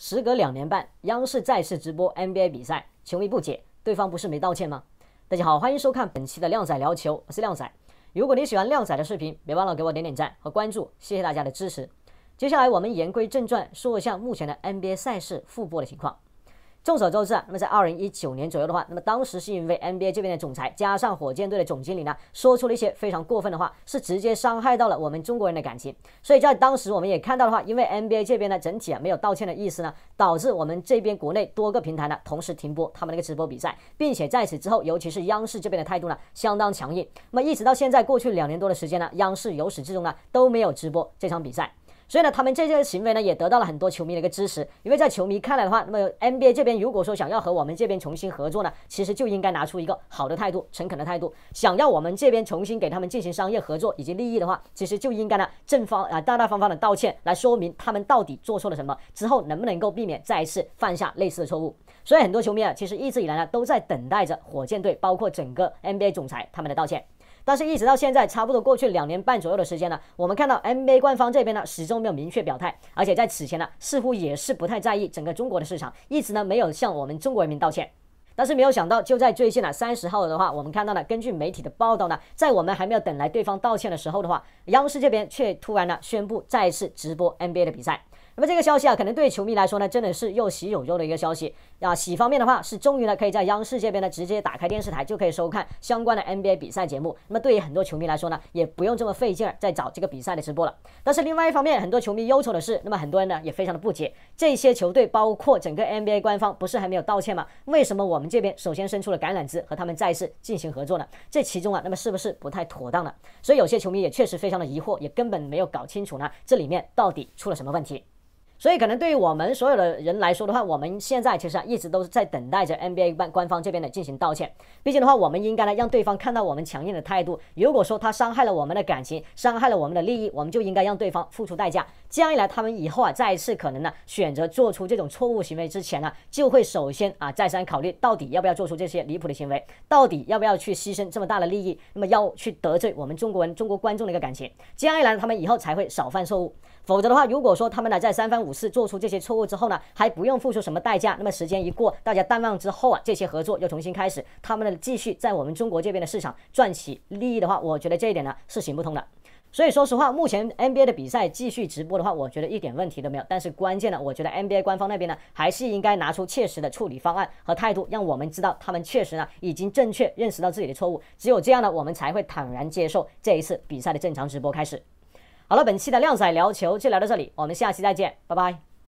时隔两年半，央视再次直播 NBA 比赛，球迷不解，对方不是没道歉吗？大家好，欢迎收看本期的靓仔聊球，我是靓仔。如果你喜欢靓仔的视频，别忘了给我点点赞和关注，谢谢大家的支持。接下来我们言归正传，说一下目前的 NBA 赛事复播的情况。众所周知啊，那么在二零一九年左右的话，那么当时是因为 NBA 这边的总裁加上火箭队的总经理呢，说出了一些非常过分的话，是直接伤害到了我们中国人的感情。所以在当时我们也看到的话，因为 NBA 这边呢整体啊没有道歉的意思呢，导致我们这边国内多个平台呢同时停播他们那个直播比赛，并且在此之后，尤其是央视这边的态度呢相当强硬。那么一直到现在过去两年多的时间呢，央视由始至终呢都没有直播这场比赛。所以呢，他们这些行为呢，也得到了很多球迷的一个支持。因为在球迷看来的话，那么 NBA 这边如果说想要和我们这边重新合作呢，其实就应该拿出一个好的态度、诚恳的态度，想要我们这边重新给他们进行商业合作以及利益的话，其实就应该呢正方啊大大方方的道歉，来说明他们到底做错了什么，之后能不能够避免再次犯下类似的错误。所以很多球迷啊，其实一直以来呢，都在等待着火箭队，包括整个 NBA 总裁他们的道歉。但是，一直到现在，差不多过去两年半左右的时间呢，我们看到 NBA 官方这边呢，始终没有明确表态，而且在此前呢，似乎也是不太在意整个中国的市场，一直呢没有向我们中国人民道歉。但是，没有想到，就在最近的三十号的话，我们看到呢，根据媒体的报道呢，在我们还没有等来对方道歉的时候的话，央视这边却突然呢宣布再次直播 NBA 的比赛。那么这个消息啊，可能对球迷来说呢，真的是又喜又忧的一个消息啊。喜方面的话是，终于呢可以在央视这边呢直接打开电视台就可以收看相关的 NBA 比赛节目。那么对于很多球迷来说呢，也不用这么费劲儿在找这个比赛的直播了。但是另外一方面，很多球迷忧愁的是，那么很多人呢也非常的不解，这些球队包括整个 NBA 官方不是还没有道歉吗？为什么我们这边首先伸出了橄榄枝和他们再次进行合作呢？这其中啊，那么是不是不太妥当呢？所以有些球迷也确实非常的疑惑，也根本没有搞清楚呢，这里面到底出了什么问题？所以，可能对于我们所有的人来说的话，我们现在其实啊一直都是在等待着 NBA 办官方这边的进行道歉。毕竟的话，我们应该呢让对方看到我们强硬的态度。如果说他伤害了我们的感情，伤害了我们的利益，我们就应该让对方付出代价。这样一来，他们以后啊再次可能呢选择做出这种错误行为之前呢，就会首先啊再三考虑到底要不要做出这些离谱的行为，到底要不要去牺牲这么大的利益，那么要去得罪我们中国人、中国观众的一个感情。这样一来，他们以后才会少犯错误。否则的话，如果说他们呢再三番五股市做出这些错误之后呢，还不用付出什么代价。那么时间一过，大家淡忘之后啊，这些合作又重新开始，他们继续在我们中国这边的市场赚取利益的话，我觉得这一点呢是行不通的。所以说实话，目前 NBA 的比赛继续直播的话，我觉得一点问题都没有。但是关键呢，我觉得 NBA 官方那边呢，还是应该拿出切实的处理方案和态度，让我们知道他们确实呢已经正确认识到自己的错误。只有这样呢，我们才会坦然接受这一次比赛的正常直播开始。好了，本期的靓仔聊球就聊到这里，我们下期再见，拜拜。